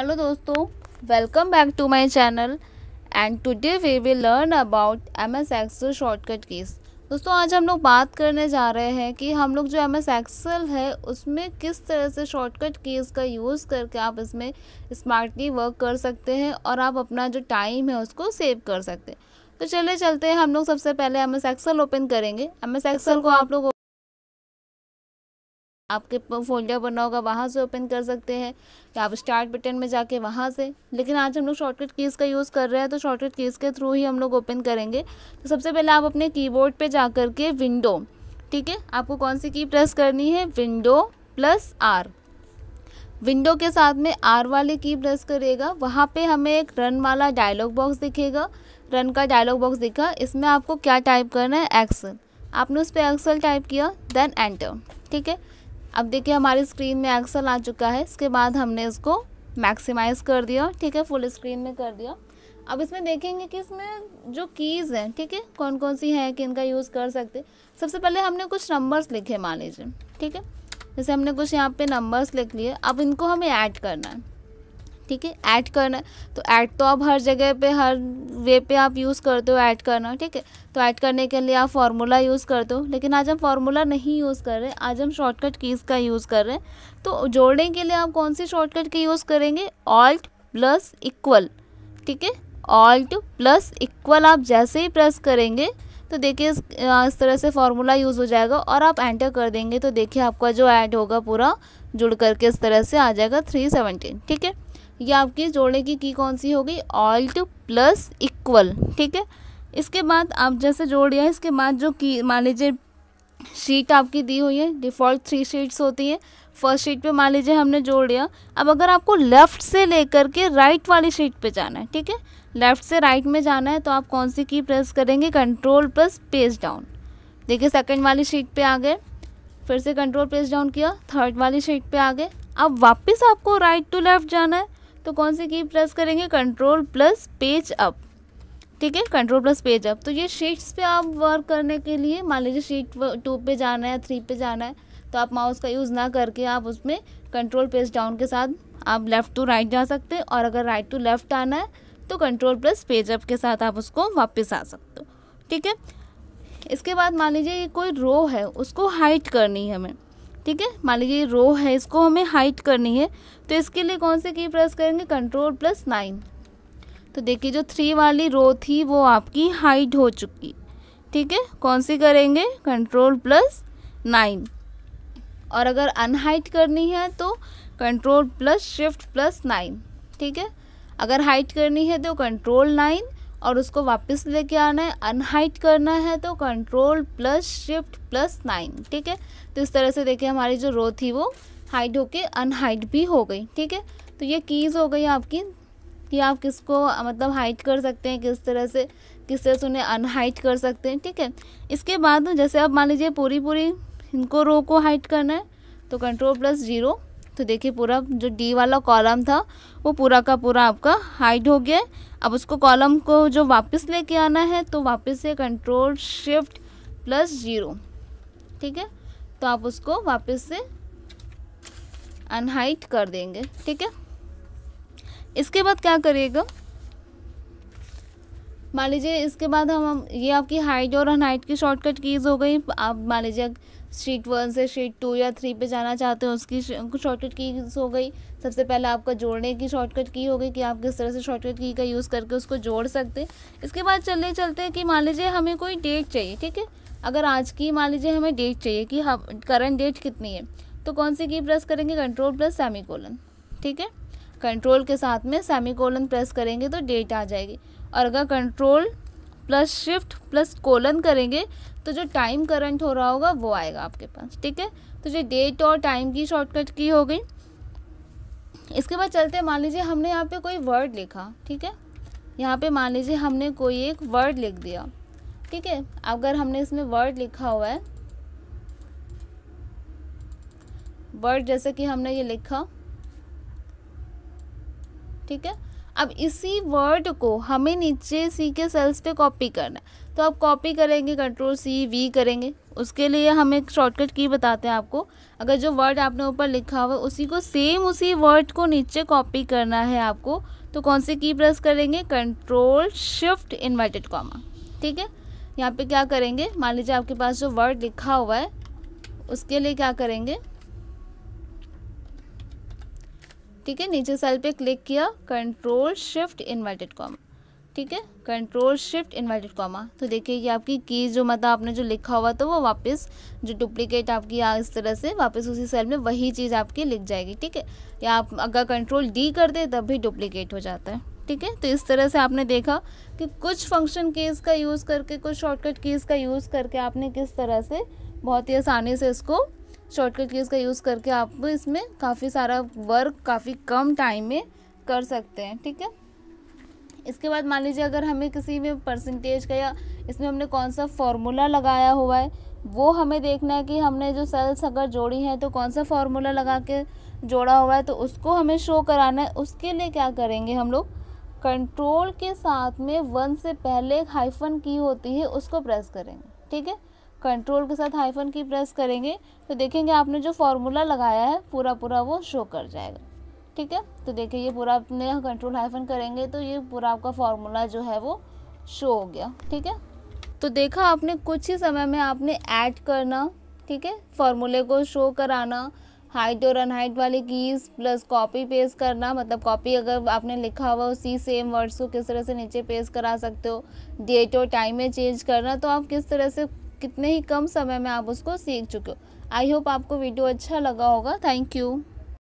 hello दोस्तों welcome back to my channel and today we will learn about M S excel shortcut keys दोस्तों आज हम लोग बात करने जा रहे हैं कि हम लोग जो एम एस एक्सेल है उसमें किस तरह से शॉर्टकट कीज़ का यूज़ करके आप इसमें स्मार्टली वर्क कर सकते हैं और आप अपना जो टाइम है उसको सेव कर सकते हैं तो चले चलते हैं हम लोग सबसे पहले एम एस एक्सेल ओपन करेंगे एम एस एक्सेल को आप लोग आपके फोल्डर बना होगा वहाँ से ओपन कर सकते हैं या आप स्टार्ट बटन में जाके वहाँ से लेकिन आज हम लोग शॉर्टकट कीज़ का यूज़ कर रहे हैं तो शॉर्टकट कीज़ के थ्रू ही हम लोग ओपन करेंगे तो सबसे पहले आप अपने कीबोर्ड पे जा कर के विंडो ठीक है आपको कौन सी की प्रेस करनी है विंडो प्लस आर विंडो के साथ में आर वाले की प्रेस करेगा वहाँ पर हमें एक रन वाला डायलॉग बॉक्स दिखेगा रन का डायलॉग बॉक्स दिखा इसमें आपको क्या टाइप करना है एक्सल आपने उस पर एक्सल टाइप किया देन एंटर ठीक है अब देखिए हमारी स्क्रीन में एक्सल आ चुका है इसके बाद हमने इसको मैक्सिमाइज़ कर दिया ठीक है फुल स्क्रीन में कर दिया अब इसमें देखेंगे कि इसमें जो कीज़ हैं ठीक है कौन कौन सी हैं कि इनका यूज़ कर सकते सबसे पहले हमने कुछ नंबर्स लिखे मान लीजिए ठीक है जैसे हमने कुछ यहाँ पे नंबर्स लिख लिए अब इनको हमें ऐड करना है ठीक है ऐड करना तो ऐड तो आप हर जगह पे हर वे पे आप यूज़ करते हो ऐड करना ठीक है तो ऐड करने के लिए आप फार्मूला यूज़ करते हो लेकिन आज हम फार्मूला नहीं यूज़ कर रहे आज हम शॉर्टकट कीज़ का यूज़ कर रहे हैं तो जोड़ने के लिए आप कौन सी शॉर्टकट की यूज़ करेंगे ऑल्ट प्लस इक्वल ठीक है ऑल्ट प्लस इक्वल आप जैसे ही प्रेस करेंगे तो देखिए इस, इस तरह से फार्मूला यूज़ हो जाएगा और आप एंटर कर देंगे तो देखिए आपका जो ऐड होगा पूरा जुड़ करके इस तरह से आ जाएगा थ्री सेवनटीन ठीक है ये आपके जोड़े की की कौन सी हो गई ऑल्ट प्लस इक्वल ठीक है इसके बाद आप जैसे जोड़ दिया इसके बाद जो की मान लीजिए शीट आपकी दी हुई है डिफ़ॉल्ट थ्री शीट्स होती हैं फर्स्ट शीट पे मान लीजिए हमने जोड़ दिया अब अगर आपको लेफ़्ट से लेकर के राइट वाली शीट पे जाना है ठीक है लेफ़्ट से राइट में जाना है तो आप कौन सी की प्रेस करेंगे कंट्रोल प्लस पेज डाउन देखिए सेकंड वाली शीट पे आ गए फिर से कंट्रोल पेज डाउन किया थर्ड वाली शीट पे आ गए अब वापस आपको राइट टू लेफ़्ट जाना है तो कौन सी की प्रेस करेंगे कंट्रोल प्लस पेज अप ठीक है कंट्रोल प्लस पेज अप तो ये शीट्स पे आप वर्क करने के लिए मान लीजिए शीट टू पे जाना है थ्री पे जाना है तो आप माउस का यूज़ ना करके आप उसमें कंट्रोल पेज डाउन के साथ आप लेफ़्ट टू राइट जा सकते हैं और अगर राइट टू लेफ़्ट आना है तो कंट्रोल प्लस पेज अप के साथ आप उसको वापस आ सकते हो ठीक है इसके बाद मान लीजिए ये कोई रो है उसको हाइट करनी है हमें ठीक है मान लीजिए रो है इसको हमें हाइट करनी है तो इसके लिए कौन से की प्रेस करेंगे कंट्रोल प्लस नाइन तो देखिए जो थ्री वाली रो थी वो आपकी हाइट हो चुकी ठीक है कौन सी करेंगे कंट्रोल प्लस नाइन और अगर अनहाइट करनी है तो control plus shift plus nine ठीक है अगर हाइट करनी है तो कंट्रोल नाइन और उसको वापस लेके आना है अनहाइट करना है तो control plus shift plus nine ठीक है तो इस तरह से देखिए हमारी जो रो थी वो हाइट होके अनहाइट भी हो गई ठीक है तो ये कीज़ हो गई आपकी कि आप किसको मतलब हाइट कर सकते हैं किस तरह से किस तरह से उन्हें अनहाइट कर सकते हैं ठीक है इसके बाद जैसे आप मान लीजिए पूरी पूरी इनको रो को हाइट करना है तो कंट्रोल प्लस ज़ीरो तो देखिए पूरा जो डी वाला कॉलम था वो पूरा का पूरा आपका हाइट हो गया अब उसको कॉलम को जो वापस लेके आना है तो वापस से कंट्रोल शिफ्ट प्लस जीरो ठीक है तो आप उसको वापस से अनहाइट कर देंगे ठीक है इसके बाद क्या करिएगा मान लीजिए इसके बाद हम ये आपकी हाइट और अनहाइट की शॉर्टकट कीज़ हो गई आप मान लीजिए स्ट्रीट वन से स्ट्रीट टू या थ्री पे जाना चाहते हैं उसकी शॉर्टकट की हो गई सबसे पहले आपका जोड़ने की शॉर्टकट की हो गई कि आप किस तरह से शॉर्टकट की का यूज़ करके उसको जोड़ सकते इसके बाद चलते चलते कि मान लीजिए हमें कोई डेट चाहिए ठीक है अगर आज की मान लीजिए हमें डेट चाहिए कि हम करंट डेट कितनी है तो कौन सी की प्रेस करेंगे कंट्रोल प्लस सेमी कोलन ठीक है कंट्रोल के साथ में सेमी कोलन प्रेस करेंगे तो डेट आ जाएगी और अगर control plus shift plus colon करेंगे तो जो टाइम करंट हो रहा होगा वो आएगा आपके पास ठीक है तो जो डेट और टाइम की शॉर्टकट की हो गई इसके बाद चलते हैं मान लीजिए हमने यहाँ पे कोई वर्ड लिखा ठीक है यहाँ पे मान लीजिए हमने कोई एक वर्ड लिख दिया ठीक है अगर हमने इसमें वर्ड लिखा हुआ है वर्ड जैसे कि हमने ये लिखा ठीक है अब इसी वर्ड को हमें नीचे सी के सेल्स पे कॉपी करना है तो आप कॉपी करेंगे कंट्रोल सी वी करेंगे उसके लिए हम एक शॉर्टकट की बताते हैं आपको अगर जो वर्ड आपने ऊपर लिखा हुआ है उसी को सेम उसी वर्ड को नीचे कॉपी करना है आपको तो कौन सी की प्रेस करेंगे कंट्रोल शिफ्ट इन्वर्टेड कॉमा ठीक है यहाँ पे क्या करेंगे मान लीजिए आपके पास जो वर्ड लिखा हुआ है उसके लिए क्या करेंगे ठीक है नीचे सेल पे क्लिक किया कंट्रोल शिफ्ट इन्वर्टेड कॉमा ठीक है कंट्रोल शिफ्ट इन्वर्टेड कॉमा तो देखिए ये आपकी की जो मतलब आपने जो लिखा हुआ था वो वापस जो डुप्लीकेट आपकी इस तरह से वापस उसी सेल में वही चीज़ आपकी लिख जाएगी ठीक है या आप अगर कंट्रोल डी कर दे तब भी डुप्लीकेट हो जाता है ठीक है तो इस तरह से आपने देखा कि कुछ फंक्शन कीज़ का यूज़ करके कुछ शॉर्टकट कीज़ का यूज़ करके आपने किस तरह से बहुत ही आसानी से इसको शॉर्टकट कीज़ का यूज़ करके आप इसमें काफ़ी सारा वर्क काफ़ी कम टाइम में कर सकते हैं ठीक है इसके बाद मान लीजिए अगर हमें किसी में परसेंटेज का या इसमें हमने कौन सा फॉर्मूला लगाया हुआ है वो हमें देखना है कि हमने जो सेल्स अगर जोड़ी हैं तो कौन सा फार्मूला लगा के जोड़ा हुआ है तो उसको हमें शो कराना है उसके लिए क्या करेंगे हम लोग कंट्रोल के साथ में वन से पहले एक हाइफन की होती है उसको प्रेस करेंगे ठीक है कंट्रोल के साथ हाइफन की प्रेस करेंगे तो देखेंगे आपने जो फॉर्मूला लगाया है पूरा पूरा वो शो कर जाएगा ठीक है तो देखिए ये पूरा आपने कंट्रोल हाइफन करेंगे तो ये पूरा आपका फॉर्मूला जो है वो शो हो गया ठीक है तो देखा आपने कुछ ही समय में आपने ऐड करना ठीक है फॉर्मूले को शो कराना हाइट और अनहाइट वाली कीज़ प्लस कॉपी पेस्ट करना मतलब कॉपी अगर आपने लिखा हुआ उसी सेम वर्ड्स को किस तरह से नीचे पेस्ट करा सकते हो डेट और टाइम में चेंज करना तो आप किस तरह से कितने ही कम समय में आप उसको सीख चुके हो आई होप आपको वीडियो अच्छा लगा होगा थैंक यू